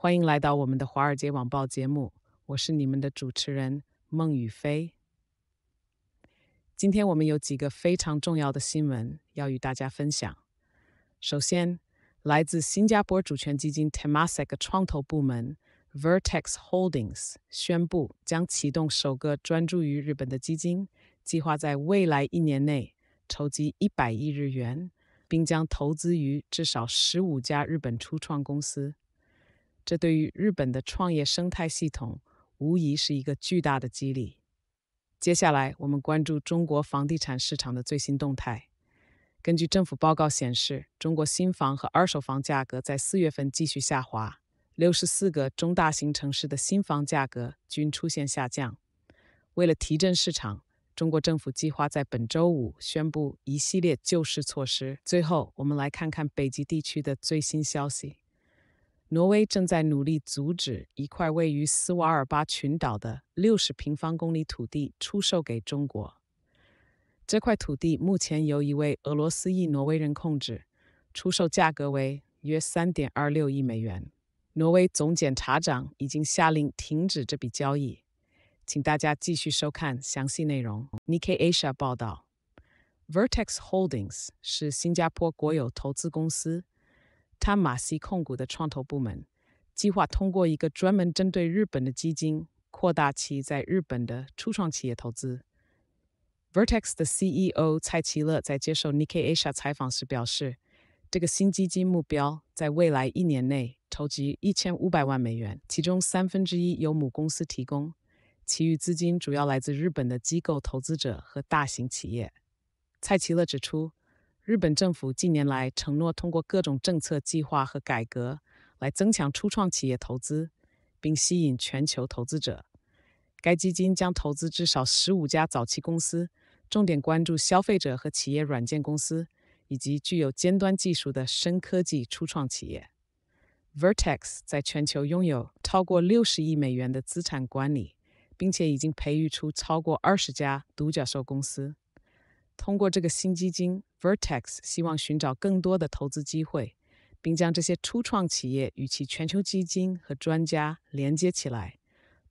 欢迎来到我们的《华尔街网报》节目，我是你们的主持人孟宇飞。今天我们有几个非常重要的新闻要与大家分享。首先，来自新加坡主权基金 Temasek 创投部门 Vertex Holdings 宣布将启动首个专注于日本的基金，计划在未来一年内筹集一百亿日元，并将投资于至少十五家日本初创公司。这对于日本的创业生态系统无疑是一个巨大的激励。接下来，我们关注中国房地产市场的最新动态。根据政府报告显示，中国新房和二手房价格在四月份继续下滑，六十四个中大型城市的新房价格均出现下降。为了提振市场，中国政府计划在本周五宣布一系列救市措施。最后，我们来看看北极地区的最新消息。挪威正在努力阻止一块位于斯瓦尔巴群岛的六十平方公里土地出售给中国。这块土地目前由一位俄罗斯裔挪威人控制，出售价格为约三点二六亿美元。挪威总检察长已经下令停止这笔交易。请大家继续收看详细内容。Nikke Asia 报道，Vertex Holdings 是新加坡国有投资公司。他马西控股的创投部门计划通过一个专门针对日本的基金，扩大其在日本的初创企业投资。Vertex 的 CEO 蔡奇乐在接受 Nikkei Asia 采访时表示，这个新基金目标在未来一年内筹集1500万美元，其中三分之一由母公司提供，其余资金主要来自日本的机构投资者和大型企业。蔡奇乐指出。日本政府近年来承诺通过各种政策计划和改革来增强初创企业投资，并吸引全球投资者。该基金将投资至少十五家早期公司，重点关注消费者和企业软件公司，以及具有尖端技术的深科技初创企业。Vertex 在全球拥有超过六十亿美元的资产管理，并且已经培育出超过二十家独角兽公司。通过这个新基金。Vertex 希望寻找更多的投资机会，并将这些初创企业与其全球基金和专家连接起来，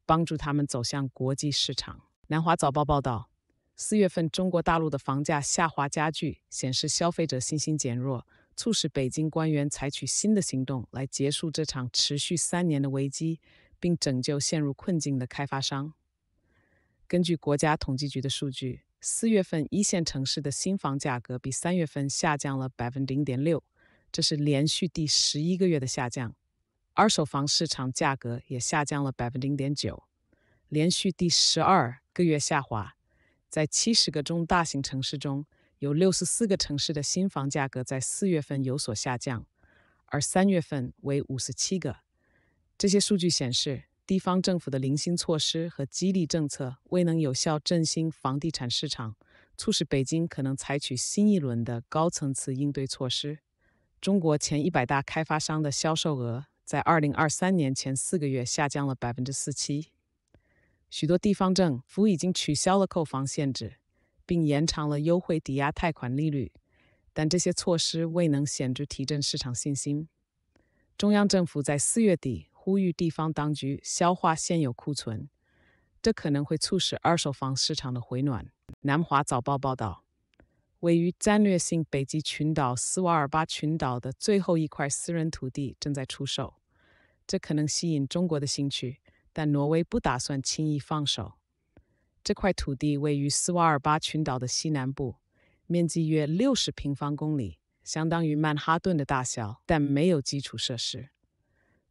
帮助他们走向国际市场。南华早报报道，四月份中国大陆的房价下滑加剧，显示消费者信心减弱，促使北京官员采取新的行动来结束这场持续三年的危机，并拯救陷入困境的开发商。根据国家统计局的数据。四月份一线城市的新房价格比三月份下降了百分之零点六，这是连续第十一个月的下降。二手房市场价格也下降了百分之零点九，连续第十二个月下滑。在七十个中大型城市中，有六十四个城市的新房价格在四月份有所下降，而三月份为五十七个。这些数据显示。地方政府的零星措施和激励政策未能有效振兴房地产市场，促使北京可能采取新一轮的高层次应对措施。中国前一百大开发商的销售额在二零二三年前四个月下降了百分之四七。许多地方政府已经取消了购房限制，并延长了优惠抵押贷款利率，但这些措施未能显著提振市场信心。中央政府在四月底。呼吁地方当局消化现有库存，这可能会促使二手房市场的回暖。南华早报报道，位于战略性北极群岛斯瓦尔巴群岛的最后一块私人土地正在出售，这可能吸引中国的兴趣，但挪威不打算轻易放手。这块土地位于斯瓦尔巴群岛的西南部，面积约六十平方公里，相当于曼哈顿的大小，但没有基础设施。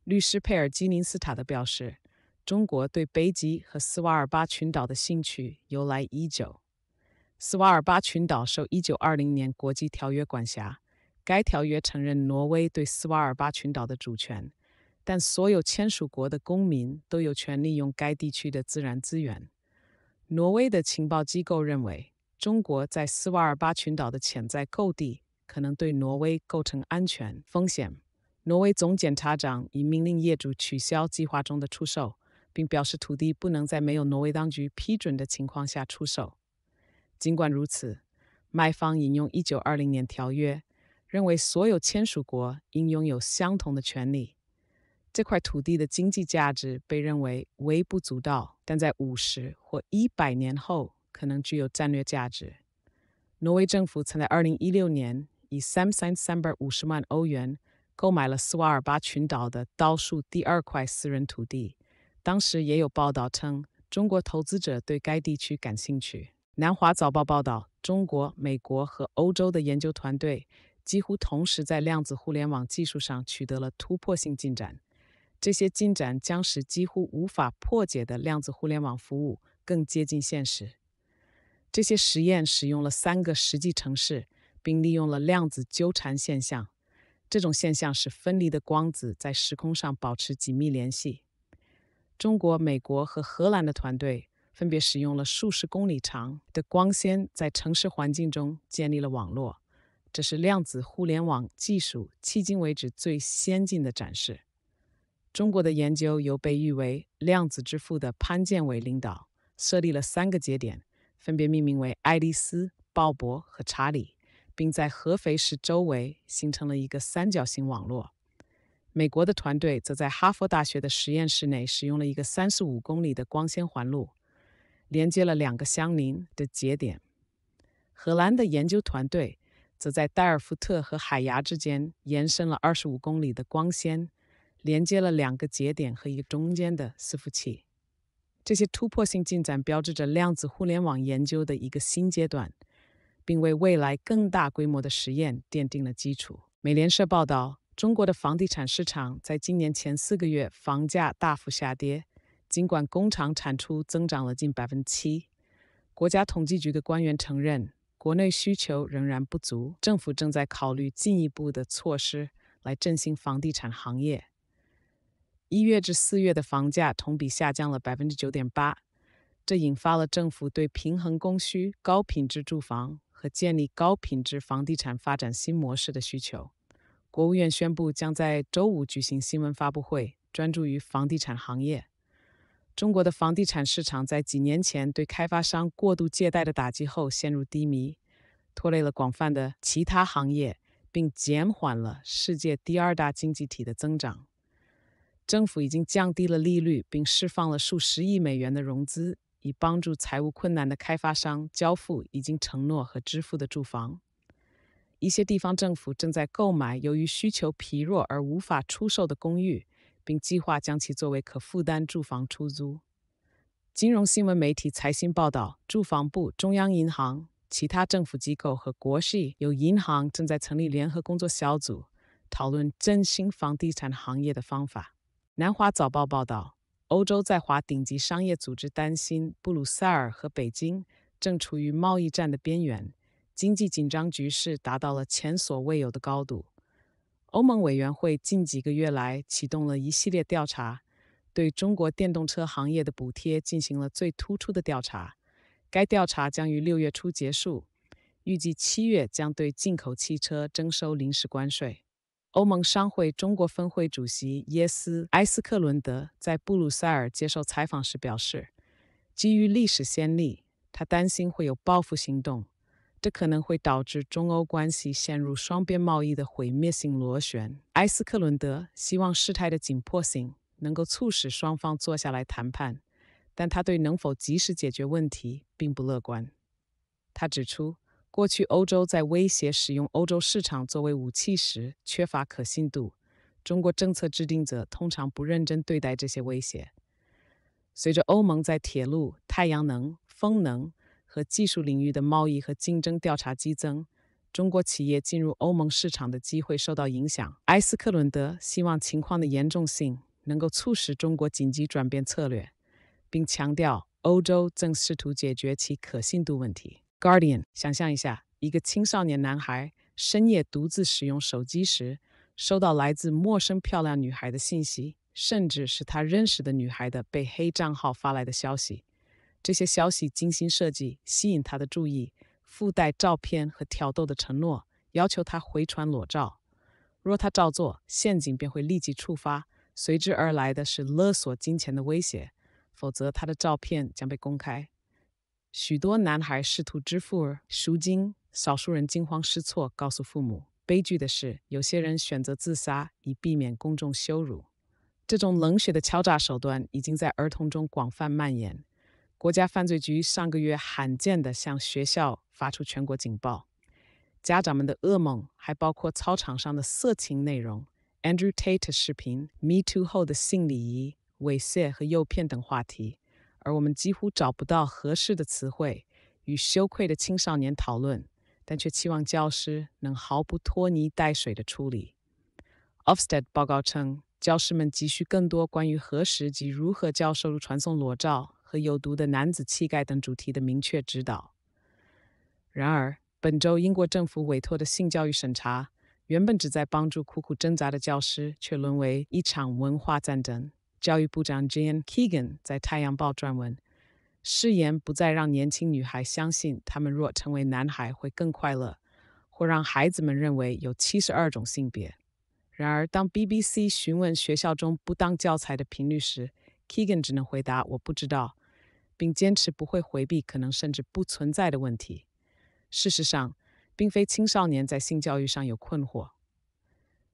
律师佩尔基林斯塔德表示，中国对北极和斯瓦尔巴群岛的兴趣由来已久。斯瓦尔巴群岛受1920年国际条约管辖，该条约承认挪威对斯瓦尔巴群岛的主权，但所有签署国的公民都有权利用该地区的自然资源。挪威的情报机构认为，中国在斯瓦尔巴群岛的潜在购地可能对挪威构成安全风险。挪威总检察长已命令业主取消计划中的出售，并表示土地不能在没有挪威当局批准的情况下出售。尽管如此，卖方引用1920年条约，认为所有签署国应拥有相同的权利。这块土地的经济价值被认为微不足道，但在五十或一百年后可能具有战略价值。挪威政府曾在2016年以33350万欧元。购买了斯瓦尔巴群岛的刀数第二块私人土地。当时也有报道称，中国投资者对该地区感兴趣。南华早报报道，中国、美国和欧洲的研究团队几乎同时在量子互联网技术上取得了突破性进展。这些进展将使几乎无法破解的量子互联网服务更接近现实。这些实验使用了三个实际城市，并利用了量子纠缠现象。这种现象使分离的光子在时空上保持紧密联系。中国、美国和荷兰的团队分别使用了数十公里长的光纤，在城市环境中建立了网络。这是量子互联网技术迄今为止最先进的展示。中国的研究由被誉为“量子之父”的潘建伟领导，设立了三个节点，分别命名为爱丽丝、鲍勃和查理。并在合肥市周围形成了一个三角形网络。美国的团队则在哈佛大学的实验室内使用了一个三十五公里的光纤环路，连接了两个相邻的节点。荷兰的研究团队则在代尔夫特和海牙之间延伸了二十五公里的光纤，连接了两个节点和一个中间的伺服器。这些突破性进展标志着量子互联网研究的一个新阶段。并为未来更大规模的实验奠定了基础。美联社报道，中国的房地产市场在今年前四个月房价大幅下跌，尽管工厂产出增长了近百分之七。国家统计局的官员承认，国内需求仍然不足，政府正在考虑进一步的措施来振兴房地产行业。一月至四月的房价同比下降了百分之九点八，这引发了政府对平衡供需、高品质住房。建立高品质房地产发展新模式的需求。国务院宣布将在周五举行新闻发布会，专注于房地产行业。中国的房地产市场在几年前对开发商过度借贷的打击后陷入低迷，拖累了广泛的其他行业，并减缓了世界第二大经济体的增长。政府已经降低了利率，并释放了数十亿美元的融资。以帮助财务困难的开发商交付已经承诺和支付的住房。一些地方政府正在购买由于需求疲弱而无法出售的公寓，并计划将其作为可负担住房出租。金融新闻媒体财新报道，住房部、中央银行、其他政府机构和国有银行正在成立联合工作小组，讨论振兴房地产行业的方法。南华早报报道。欧洲在华顶级商业组织担心，布鲁塞尔和北京正处于贸易战的边缘，经济紧张局势达到了前所未有的高度。欧盟委员会近几个月来启动了一系列调查，对中国电动车行业的补贴进行了最突出的调查。该调查将于六月初结束，预计七月将对进口汽车征收临时关税。欧盟商会中国分会主席耶斯·埃斯克伦德在布鲁塞尔接受采访时表示，基于历史先例，他担心会有报复行动，这可能会导致中欧关系陷入双边贸易的毁灭性螺旋。埃斯克伦德希望事态的紧迫性能够促使双方坐下来谈判，但他对能否及时解决问题并不乐观。他指出。过去，欧洲在威胁使用欧洲市场作为武器时缺乏可信度。中国政策制定者通常不认真对待这些威胁。随着欧盟在铁路、太阳能、风能和技术领域的贸易和竞争调查激增，中国企业进入欧盟市场的机会受到影响。埃斯克伦德希望情况的严重性能够促使中国紧急转变策略，并强调欧洲正试图解决其可信度问题。Guardian，想象一下，一个青少年男孩深夜独自使用手机时，收到来自陌生漂亮女孩的信息，甚至是他认识的女孩的被黑账号发来的消息。这些消息精心设计，吸引他的注意，附带照片和挑逗的承诺，要求他回传裸照。若他照做，陷阱便会立即触发，随之而来的是勒索金钱的威胁；否则，他的照片将被公开。许多男孩试图支付赎金，少数人惊慌失措，告诉父母。悲剧的是，有些人选择自杀以避免公众羞辱。这种冷血的敲诈手段已经在儿童中广泛蔓延。国家犯罪局上个月罕见地向学校发出全国警报。家长们的噩梦还包括操场上的色情内容、Andrew Tate 视频、Me Too 后的性礼仪猥亵和诱骗等话题。而我们几乎找不到合适的词汇与羞愧的青少年讨论，但却期望教师能毫不拖泥带水地处理。Ofsted 报告称，教师们急需更多关于何时及如何教授如传送裸照和有毒的男子气概等主题的明确指导。然而，本周英国政府委托的性教育审查，原本旨在帮助苦苦挣扎的教师，却沦为一场文化战争。教育部长 Jane Keegan 在《太阳报》撰文，誓言不再让年轻女孩相信她们若成为男孩会更快乐，或让孩子们认为有七十二种性别。然而，当 BBC 询问学校中不当教材的频率时，Keegan 只能回答“我不知道”，并坚持不会回避可能甚至不存在的问题。事实上，并非青少年在性教育上有困惑。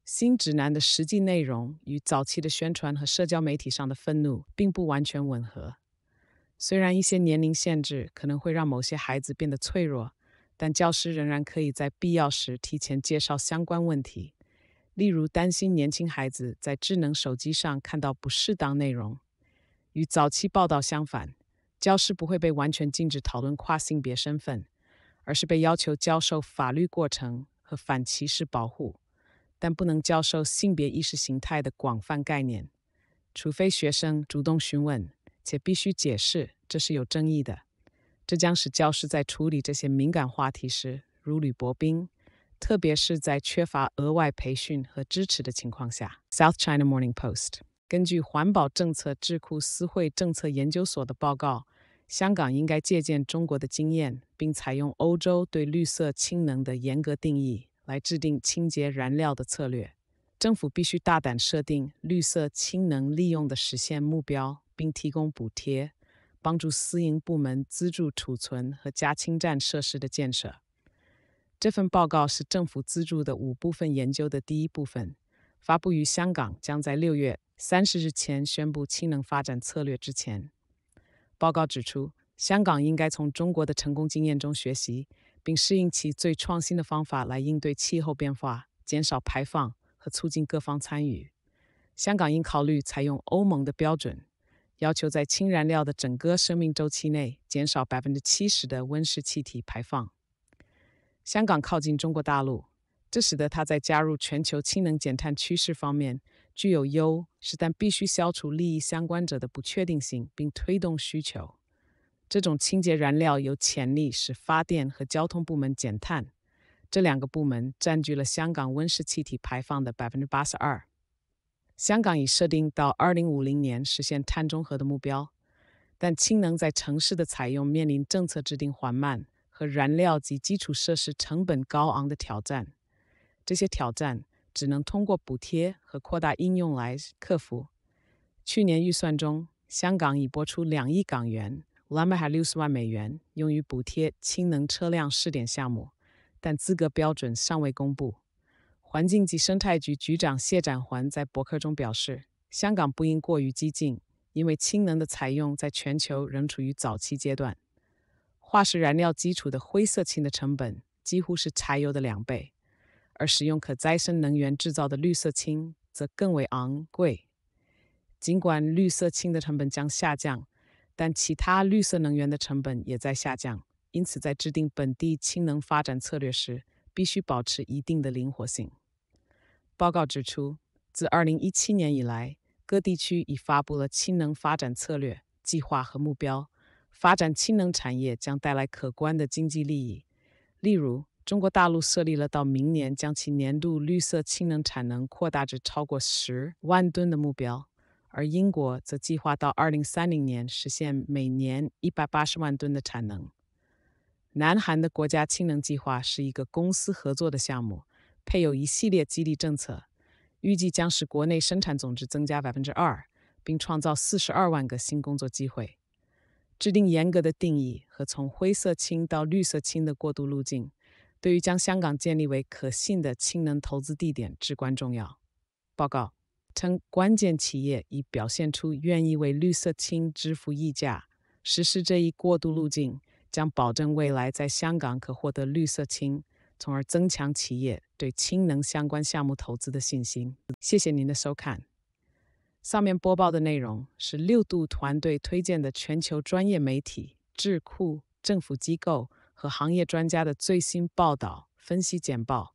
新指南的实际内容与早期的宣传和社交媒体上的愤怒并不完全吻合。虽然一些年龄限制可能会让某些孩子变得脆弱，但教师仍然可以在必要时提前介绍相关问题，例如担心年轻孩子在智能手机上看到不适当内容。与早期报道相反，教师不会被完全禁止讨论跨性别身份，而是被要求教授法律过程和反歧视保护。但不能教授性别意识形态的广泛概念，除非学生主动询问，且必须解释这是有争议的。这将使教师在处理这些敏感话题时如履薄冰，特别是在缺乏额外培训和支持的情况下。South China Morning Post 根据环保政策智库思会政策研究所的报告，香港应该借鉴中国的经验，并采用欧洲对绿色氢能的严格定义。来制定清洁燃料的策略，政府必须大胆设定绿色氢能利用的实现目标，并提供补贴，帮助私营部门资助储存和加氢站设施的建设。这份报告是政府资助的五部分研究的第一部分，发布于香港，将在六月三十日前宣布氢能发展策略之前。报告指出，香港应该从中国的成功经验中学习。并适应其最创新的方法来应对气候变化、减少排放和促进各方参与。香港应考虑采用欧盟的标准，要求在氢燃料的整个生命周期内减少百分之七十的温室气体排放。香港靠近中国大陆，这使得它在加入全球氢能减碳趋势方面具有优势，但必须消除利益相关者的不确定性并推动需求。这种清洁燃料有潜力使发电和交通部门减碳。这两个部门占据了香港温室气体排放的百分之八十二。香港已设定到二零五零年实现碳中和的目标，但氢能在城市的采用面临政策制定缓慢和燃料及基础设施成本高昂的挑战。这些挑战只能通过补贴和扩大应用来克服。去年预算中，香港已拨出两亿港元。安排了六十万美元用于补贴氢能车辆试点项目，但资格标准尚未公布。环境及生态局局长谢展环在博客中表示，香港不应过于激进，因为氢能的采用在全球仍处于早期阶段。化石燃料基础的灰色氢的成本几乎是柴油的两倍，而使用可再生能源制造的绿色氢则更为昂贵。尽管绿色氢的成本将下降。但其他绿色能源的成本也在下降，因此在制定本地氢能发展策略时，必须保持一定的灵活性。报告指出，自2017年以来，各地区已发布了氢能发展策略、计划和目标。发展氢能产业将带来可观的经济利益。例如，中国大陆设立了到明年将其年度绿色氢能产能扩大至超过十万吨的目标。而英国则计划到2030年实现每年180万吨的产能。南韩的国家氢能计划是一个公司合作的项目，配有一系列激励政策，预计将使国内生产总值增加2%，并创造42万个新工作机会。制定严格的定义和从灰色氢到绿色氢的过渡路径，对于将香港建立为可信的氢能投资地点至关重要。报告。称关键企业已表现出愿意为绿色氢支付溢价。实施这一过渡路径将保证未来在香港可获得绿色氢，从而增强企业对氢能相关项目投资的信心。谢谢您的收看。上面播报的内容是六度团队推荐的全球专业媒体、智库、政府机构和行业专家的最新报道分析简报。